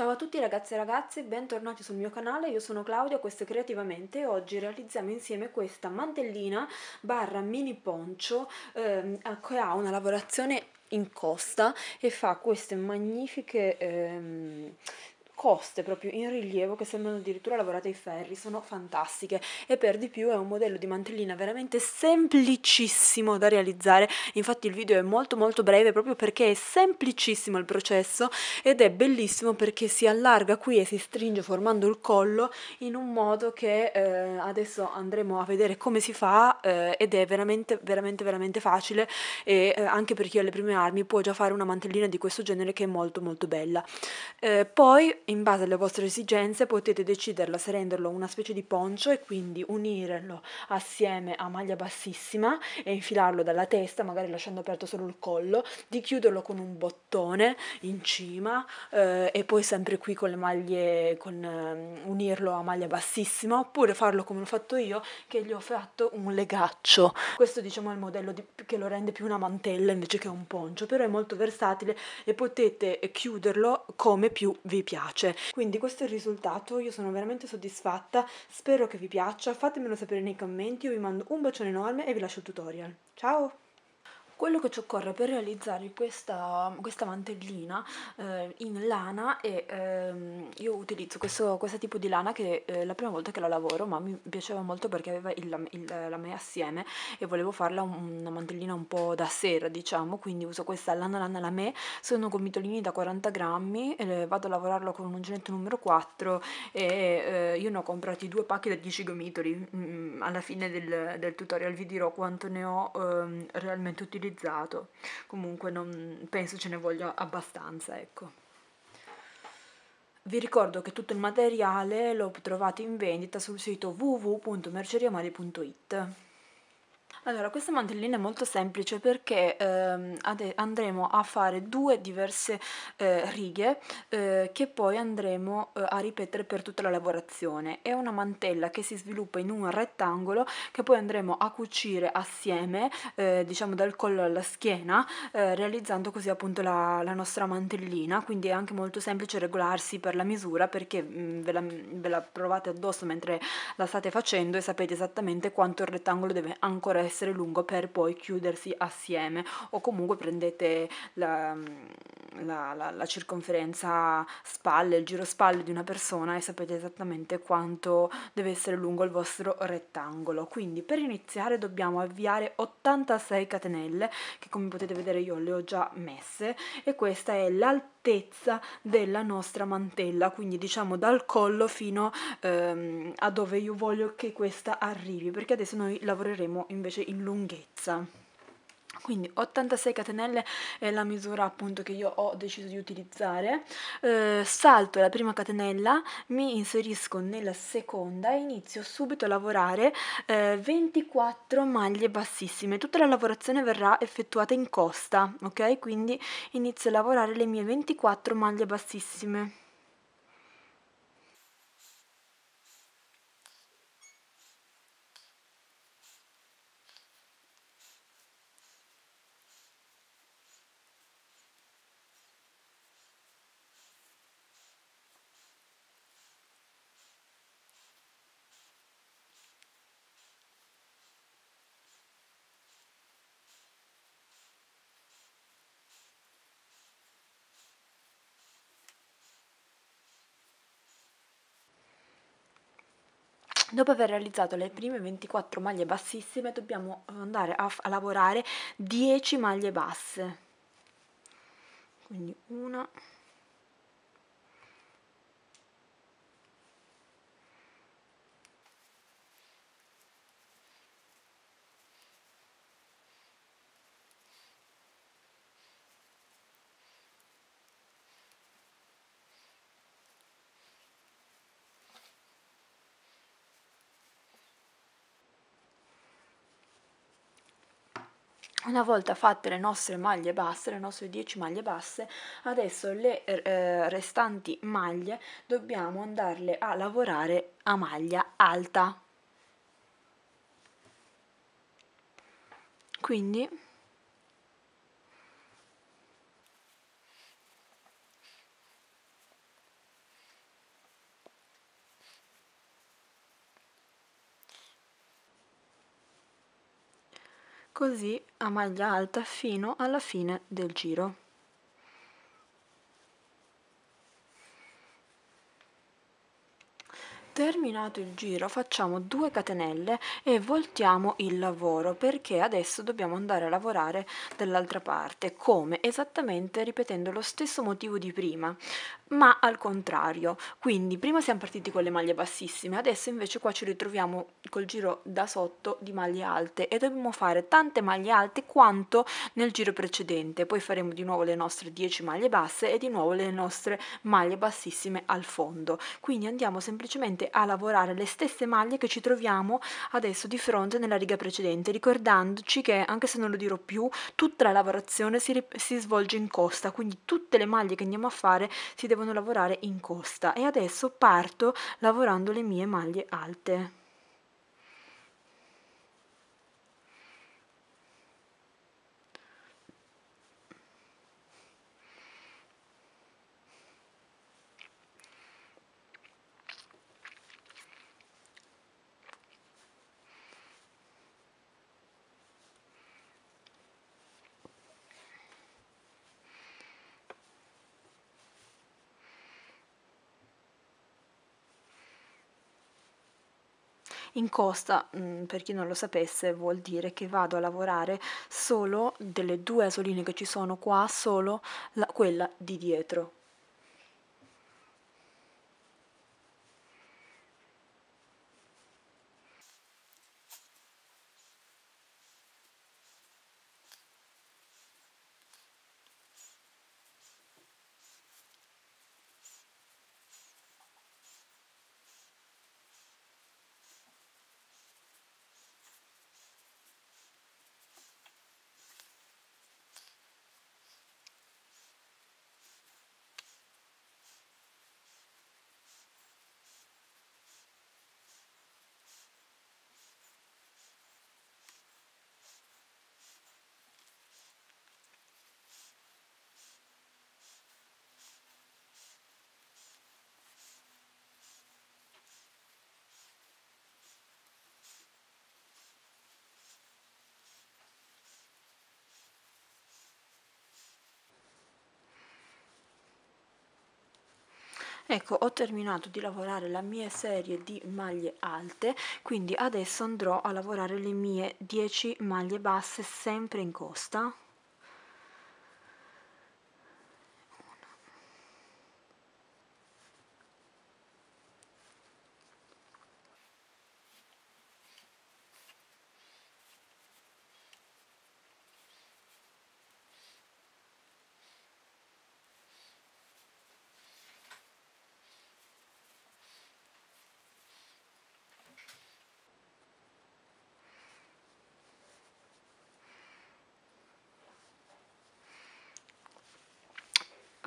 Ciao a tutti ragazzi e ragazze, bentornati sul mio canale, io sono Claudia, questo è Creativamente e oggi realizziamo insieme questa mantellina barra mini poncho eh, che ha una lavorazione in costa e fa queste magnifiche ehm, coste proprio in rilievo che sembrano addirittura lavorate ai ferri, sono fantastiche e per di più è un modello di mantellina veramente semplicissimo da realizzare, infatti il video è molto molto breve proprio perché è semplicissimo il processo ed è bellissimo perché si allarga qui e si stringe formando il collo in un modo che eh, adesso andremo a vedere come si fa eh, ed è veramente veramente veramente facile e eh, anche per chi ha le prime armi può già fare una mantellina di questo genere che è molto molto bella. Eh, poi in base alle vostre esigenze potete deciderlo se renderlo una specie di poncio e quindi unirlo assieme a maglia bassissima e infilarlo dalla testa, magari lasciando aperto solo il collo, di chiuderlo con un bottone in cima eh, e poi sempre qui con le maglie, con, eh, unirlo a maglia bassissima oppure farlo come ho fatto io che gli ho fatto un legaccio. Questo diciamo è il modello di, che lo rende più una mantella invece che un poncio, però è molto versatile e potete chiuderlo come più vi piace tracce. Quindi questo è il risultato, io sono veramente soddisfatta, spero che vi piaccia, fatemelo sapere nei commenti, io vi mando un bacione enorme e vi lascio il tutorial. Ciao! Quello che ci occorre per realizzare questa, questa mantellina eh, in lana e ehm, io utilizzo questo, questo, tipo di lana che eh, la prima volta che la lavoro ma mi piaceva molto perché aveva il, il, la me assieme e volevo farla un, una mantellina un po' da sera diciamo quindi uso questa lana lana lamè sono gomitolini da 40 grammi eh, vado a lavorarlo con un uncinetto numero 4 e eh, io ne ho comprati due pacchi da 10 gomitoli mm, mm, alla fine del, del, tutorial vi dirò quanto ne ho ehm, realmente utilizzato utilizzato, comunque non penso ce ne voglia abbastanza, ecco. Vi ricordo che tutto il materiale lo trovate in vendita sul sito www.merceriamali.it. Allora, questa mantellina è molto semplice perché ehm, andremo a fare due diverse eh, righe eh, che poi andremo eh, a ripetere per tutta la lavorazione. È una mantella che si sviluppa in un rettangolo che poi andremo a cucire assieme, eh, diciamo dal collo alla schiena, eh, realizzando così appunto la, la, nostra mantellina. Quindi è anche molto semplice regolarsi per la misura perché mh, mm, ve, la, ve la provate addosso mentre la state facendo e sapete esattamente quanto il rettangolo deve ancora essere essere lungo per poi chiudersi assieme o comunque prendete la, mm, la, la, la circonferenza spalle, il giro spalle di una persona e sapete esattamente quanto deve essere lungo il vostro rettangolo. Quindi per iniziare dobbiamo avviare 86 catenelle che come potete vedere io le ho già messe e questa è l'altezza all'altezza della nostra mantella, quindi diciamo dal collo fino ehm, a dove io voglio che questa arrivi, perché adesso noi lavoreremo invece in lunghezza quindi 86 catenelle è la misura appunto che io ho deciso di utilizzare eh, salto la prima catenella mi inserisco nella seconda e inizio subito a lavorare eh, 24 maglie bassissime tutta la lavorazione verrà effettuata in costa ok quindi inizio a lavorare le mie 24 maglie bassissime Dopo aver realizzato le prime 24 maglie bassissime dobbiamo andare a, a lavorare 10 maglie basse. Quindi una una volta fatte le nostre maglie basse, le nostre 10 maglie basse, adesso le eh, eh, restanti maglie dobbiamo andarle a lavorare a maglia alta. Quindi così a maglia alta fino alla fine del giro. Terminato il giro facciamo 2 catenelle e voltiamo il lavoro perché adesso dobbiamo andare a lavorare dall'altra parte come esattamente ripetendo lo stesso motivo di prima ma al contrario quindi prima siamo partiti con le maglie bassissime adesso invece qua ci ritroviamo col giro da sotto di maglie alte e dobbiamo fare tante maglie alte quanto nel giro precedente poi faremo di nuovo le nostre 10 maglie basse e di nuovo le nostre maglie bassissime al fondo quindi andiamo semplicemente a lavorare le stesse maglie che ci troviamo adesso di fronte nella riga precedente, ricordandoci che, anche se non lo dirò più, tutta la lavorazione si, si svolge in costa, quindi tutte le maglie che andiamo a fare si devono lavorare in costa. E adesso parto lavorando le mie maglie alte. In costa, mm, per chi non lo sapesse, vuol dire che vado a lavorare solo delle due asoline che ci sono qua, solo la, quella di dietro, ecco ho terminato di lavorare la mia serie di maglie alte quindi adesso andrò a lavorare le mie 10 maglie basse sempre in costa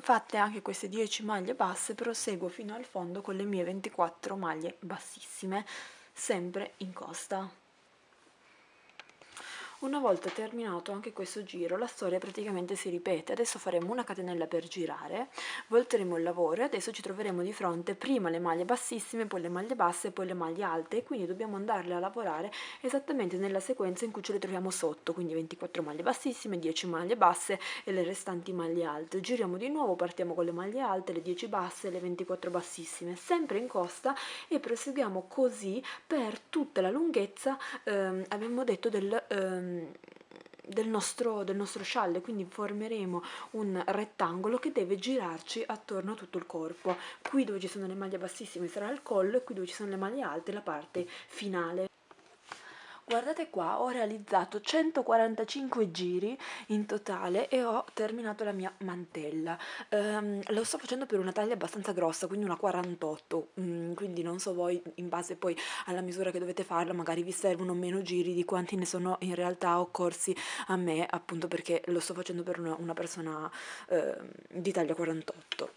Fatte anche queste 10 maglie basse, proseguo fino al fondo con le mie 24 maglie bassissime, sempre in costa. Una volta terminato anche questo giro la storia praticamente si ripete, adesso faremo una catenella per girare, volteremo il lavoro e adesso ci troveremo di fronte prima le maglie bassissime, poi le maglie basse, poi le maglie alte e quindi dobbiamo andarle a lavorare esattamente nella sequenza in cui ce le troviamo sotto, quindi 24 maglie bassissime, 10 maglie basse e le restanti maglie alte. Giriamo di nuovo, partiamo con le maglie alte, le 10 basse, le 24 bassissime, sempre in costa e proseguiamo così per tutta la lunghezza, ehm, abbiamo detto, del... Ehm, del nostro, del nostro scialle, quindi formeremo un rettangolo che deve girarci attorno a tutto il corpo. Qui dove ci sono le maglie bassissime sarà il collo e qui dove ci sono le maglie alte la parte finale guardate qua ho realizzato 145 giri in totale e ho terminato la mia mantella um, lo sto facendo per una taglia abbastanza grossa quindi una 48 mm, quindi non so voi in base poi alla misura che dovete farla magari vi servono meno giri di quanti ne sono in realtà occorsi a me appunto perché lo sto facendo per una, una persona eh, di taglia 48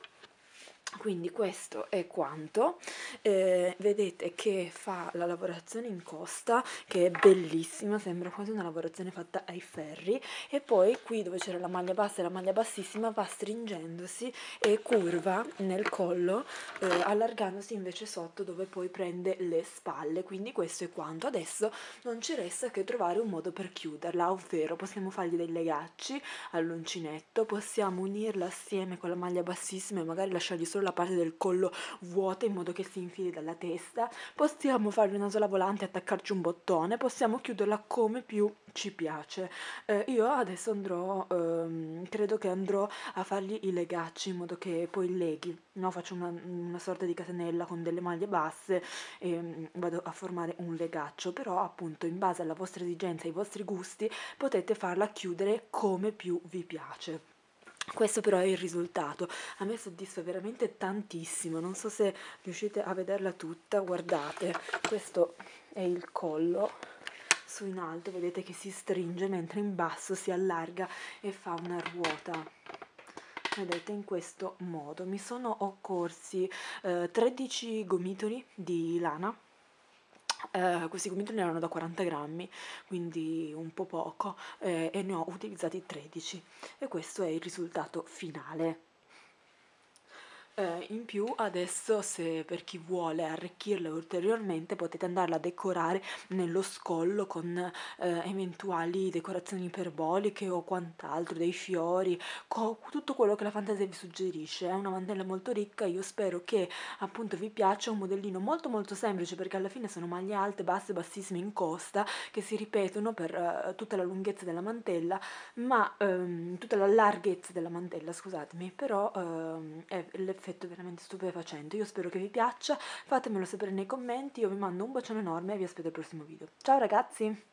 quindi questo è quanto eh, vedete che fa la lavorazione in costa che è bellissima sembra quasi una lavorazione fatta ai ferri e poi qui dove c'era la maglia bassa e la maglia bassissima va stringendosi e curva nel collo eh, allargandosi invece sotto dove poi prende le spalle quindi questo è quanto adesso non ci resta che trovare un modo per chiuderla ovvero possiamo fargli dei legacci all'uncinetto possiamo unirla assieme con la maglia bassissima e magari lasciargli solo solo la parte del collo vuota in modo che si infili dalla testa, possiamo fargli una sola volante e attaccarci un bottone, possiamo chiuderla come più ci piace. Eh, io adesso andrò, ehm, credo che andrò a fargli i legacci in modo che poi leghi, no? faccio una, una sorta di catenella con delle maglie basse e mm, vado a formare un legaccio, però appunto in base alla vostra esigenza, ai vostri gusti, potete farla chiudere come più vi piace. Questo però è il risultato, a me soddisfa veramente tantissimo, non so se riuscite a vederla tutta, guardate, questo è il collo, su in alto vedete che si stringe mentre in basso si allarga e fa una ruota vedete in questo modo mi sono occorsi eh, 13 gomitoli di lana eh, questi gomitoli erano da 40 grammi, quindi un po' poco, eh, e ne ho utilizzati 13 e questo è il risultato finale. Eh, in più adesso se per chi vuole arricchirla ulteriormente potete andarla a decorare nello scollo con eh, eventuali decorazioni iperboliche o quant'altro, dei fiori, co- tutto quello che la fantasia vi suggerisce. È una mantella molto ricca, io spero che appunto vi piaccia un modellino molto molto semplice perché alla fine sono maglie alte, basse, bassissime in costa che si ripetono per eh, tutta la lunghezza della mantella, ma ehm, tutta la larghezza della mantella, scusatemi, però ehm, è l'effetto effetto veramente stupefacente. Io spero che vi piaccia, fatemelo sapere nei commenti, io vi mando un bacione enorme e vi aspetto al prossimo video. Ciao ragazzi!